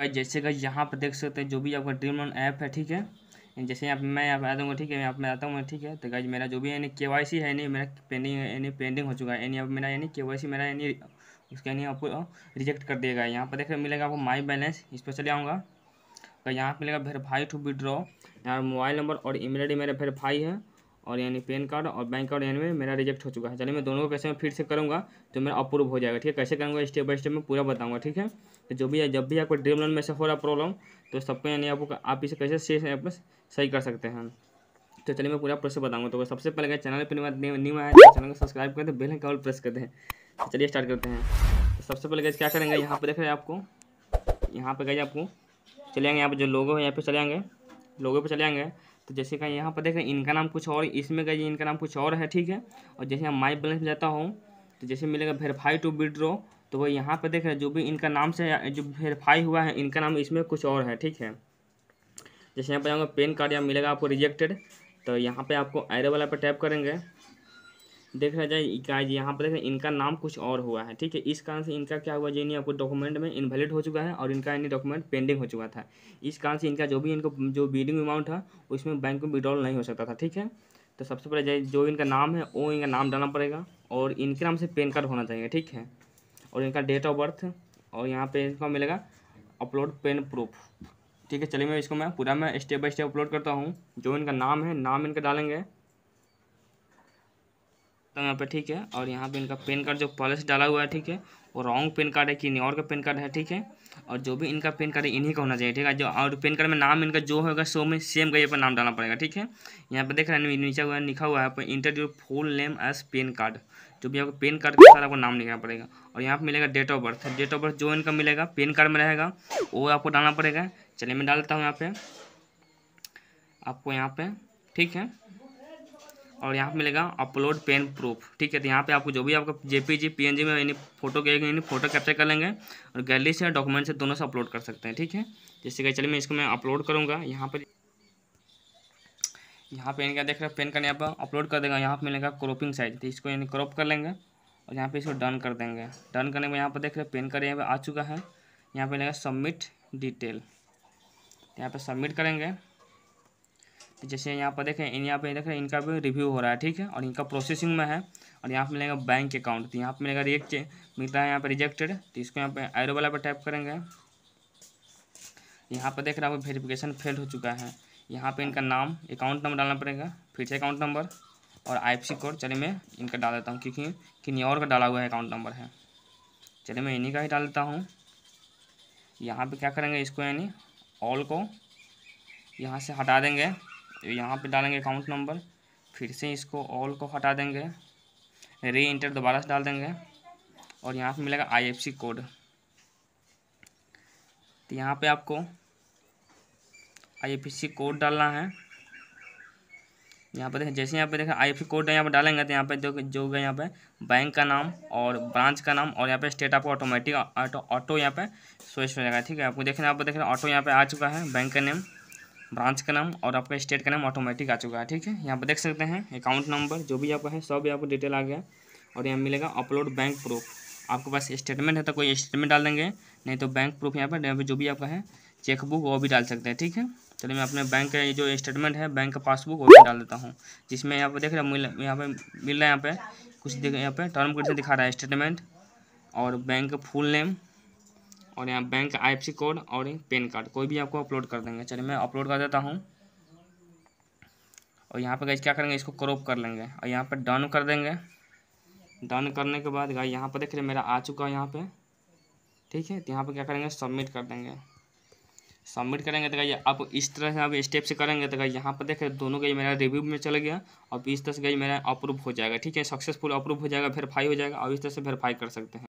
भाई जैसे गाइस यहाँ पर देख सकते हैं जो भी आपका ड्रीम लोन ऐप है ठीक है जैसे यहाँ मैं यहाँ आ दूँगा ठीक है यहाँ पर आता हूँ ठीक है तो गाइज मेरा जो भी यानी के वाई सी है यानी मेरा पेंडिंग यानी पेंडिंग हो चुका है यानी अब मेरा यानी के वाई सी मेरा यानी उसका यानी आपको रिजेक्ट कर देगा यहाँ पर देख मिलेगा आपको माई बैलेंस इस पर चले आऊँगा तो यहाँ पर मिलेगा वेरीफाई टू विड्रॉ यहाँ मोबाइल नंबर और ईमेल आई मेरा वेरीफाई है और यानी पैन कार्ड और बैंक कार्ड यानी मेरा रिजेक्ट हो चुका है चलिए मैं दोनों को कैसे मैं फिर से करूँगा तो मेरा अप्रूव हो जाएगा ठीक है कैसे करूँगा स्टेप बाय स्टेप मैं पूरा बताऊँगा ठीक है तो जो भी है जब भी आपको ड्रीम लोन में से हो रहा प्रॉब्लम तो सबको यानी आपको आप इसे कैसे सही कर सकते हैं तो चलिए मैं पूरा प्रोसेस बताऊँगा तो सबसे पहले चैनल पर न्यू आया तो चैनल को सब्सक्राइब करते बेल कॉल प्रेस करते हैं चलिए स्टार्ट करते हैं सबसे पहले क्या करेंगे यहाँ पर देख रहे हैं आपको यहाँ पर गए आपको चले आएंगे यहाँ पर जो लोगो है यहाँ पर चले आएंगे लोगों पर चले आएंगे तो जैसे कहीं यहाँ पर देख रहे हैं इनका नाम कुछ और इसमें का इनका नाम कुछ और है ठीक है और जैसे हम माई बैलेंस जाता हूँ तो जैसे मिलेगा वेरीफाई टू विड्रॉ तो वो यहाँ पर देख रहे हैं जो भी इनका नाम से जो वेरीफाई हुआ है इनका नाम इसमें कुछ और है ठीक है जैसे यहाँ पर जाऊँगा पेन कार्ड यहाँ मिलेगा आपको रिजेक्टेड तो यहाँ पर आपको आयरे वाला पर टैप करेंगे देखा जाए गाइज यहाँ पर देखें इनका नाम कुछ और हुआ है ठीक है इस कारण से इनका क्या हुआ यानी आपको डॉक्यूमेंट में इनवैलिड हो चुका है और इनका यानी डॉक्यूमेंट पेंडिंग हो चुका था इस कारण से इनका जो भी इनको जो बीडिंग अमाउंट था उसमें बैंक में विड्रॉल नहीं हो सकता था ठीक है तो सबसे पहले जो इनका नाम है वो इनका नाम डालना पड़ेगा और इनके नाम से पेन कार्ड होना चाहिए ठीक है और इनका डेट ऑफ बर्थ और यहाँ पर इनका मिलेगा अपलोड पेन प्रूफ ठीक है चलिए मैं इसको मैं पूरा मैं स्टेप बाय स्टेप अपलोड करता हूँ जो इनका नाम है नाम इनका डालेंगे तो यहाँ पे ठीक है और यहाँ पे इनका पेन कार्ड जो पहले डाला हुआ है ठीक है वो रॉन्ग पेन कार्ड है कि नहीं और का पेन कार्ड है ठीक है और जो भी इनका पेन कार्ड है इन्हीं का होना चाहिए ठीक है जो और पेन कार्ड में नाम इनका जो होगा सो में सेम का ये पर नाम डालना पड़ेगा ठीक है यहाँ पे देख रहे हैं नीचे हुआ लिखा हुआ है interview full name as PAN card जो भी आपको पेन कार्ड का सारा आपको नाम लिखना पड़ेगा और यहाँ पर मिलेगा date of birth date of birth जो इनका मिलेगा पेन कार्ड में रहेगा वो आपको डालना पड़ेगा चलिए मैं डालता हूँ यहाँ पे आपको यहाँ पे ठीक है और यहाँ पे मिलेगा अपलोड पेन प्रूफ ठीक है तो यहाँ पे आपको जो भी आपका जेपीजी पीएनजी में यानी फोटो के यानी फोटो कैप्चर कर लेंगे और गैलरी से डॉक्यूमेंट से दोनों से अपलोड कर सकते हैं ठीक है जैसे कि चलिए मैं इसको मैं अपलोड करूँगा यहाँ पर यहाँ पे क्या देख रहे हैं पेन का यहाँ पर अपलोड कर देगा यहाँ पर मिलेगा क्रॉपिंग साइज तो इसको यानी क्रॉप कर लेंगे और यहाँ पर इसको डन कर देंगे डन करने में यहाँ पर देख रहे हैं पेन का यहाँ पर आ चुका है यहाँ पर मिलेगा सबमिट डिटेल तो यहाँ पर सबमिट करेंगे तो जैसे यहाँ पर देखें इन यहाँ पे देखें इनका भी रिव्यू हो रहा है ठीक है और इनका प्रोसेसिंग में है और यहाँ पर मिलेगा बैंक अकाउंट तो यहाँ पर मिलेगा रिएक्ट मिलता है यहाँ पर रिजेक्टेड तो इसको यहाँ पे आयरो वाला पर टाइप करेंगे यहाँ पर देख रहे हैं वेरिफिकेशन फेल हो चुका है यहाँ पर इनका नाम अकाउंट नंबर डालना पड़ेगा फिर से अकाउंट नंबर और आई कोड चलिए मैं इनका डाल देता हूँ क्योंकि किन्हीं और का डाला हुआ है अकाउंट नंबर है चलिए मैं इन्हीं का ही डाल देता हूँ यहाँ पे क्या करेंगे इसको यानी ऑल को यहाँ से हटा देंगे यहाँ पे डालेंगे अकाउंट नंबर फिर से इसको ऑल को हटा देंगे री इंटर दोबारा से डाल देंगे और यहाँ पे मिलेगा आईएफसी कोड तो यहाँ पे आपको आईएफसी कोड डालना है यहाँ पर देखें जैसे यहाँ पे देखें आई एफ कोड यहाँ पर डालेंगे तो यहाँ पे जो जो होगा यहाँ पे बैंक का नाम और ब्रांच का नाम और यहाँ पे स्टेट आपको ऑटोमेटिक ऑटो ऑटो यहाँ पे स्वेस्ट हो जाएगा ठीक है आपको देखें यहाँ पर देखें ऑटो यहाँ पे आ चुका है बैंक का नेम ब्रांच का नाम और आपका स्टेट का नाम ऑटोमेटिक आ चुका है ठीक है यहाँ पर देख सकते हैं अकाउंट नंबर जो भी आपका है सब यहाँ पर डिटेल आ गया और यहाँ मिलेगा अपलोड बैंक प्रूफ आपके पास स्टेटमेंट है तो कोई स्टेटमेंट डाल देंगे नहीं तो बैंक प्रूफ यहाँ पर जो भी आपका है चेकबुक वो भी डाल सकते हैं ठीक है चलिए मैं अपने बैंक का जो स्टेटमेंट है बैंक का पासबुक वो भी डाल देता हूँ जिसमें यहाँ पर देख रहे हैं यहाँ पर मिल रहा है यहाँ पर कुछ यहाँ पर टर्म कोड से दिखा रहा है स्टेटमेंट और बैंक का फुल नेम और यहाँ बैंक आई कोड और पेन कार्ड कोई भी आपको अपलोड कर देंगे चलिए मैं अपलोड कर देता हूँ और यहाँ पर गाइज क्या करेंगे इसको क्रॉप कर लेंगे और यहाँ पर डन कर देंगे डन करने के बाद गाइज यहाँ पर देख रहे मेरा आ चुका है यहाँ पर ठीक है तो यहाँ पर क्या करेंगे सबमिट कर देंगे सबमिट करेंगे तो गाइज आप इस तरह से आप स्टेप से करेंगे तो गाइज यहाँ पर देख रहे दोनों गई मेरा रिव्यू में चला गया और इस तरह से गई मेरा अप्रूव हो जाएगा ठीक है सक्सेसफुल अप्रूव हो जाएगा वेरीफाई हो जाएगा और इस तरह से वेरीफाई कर सकते हैं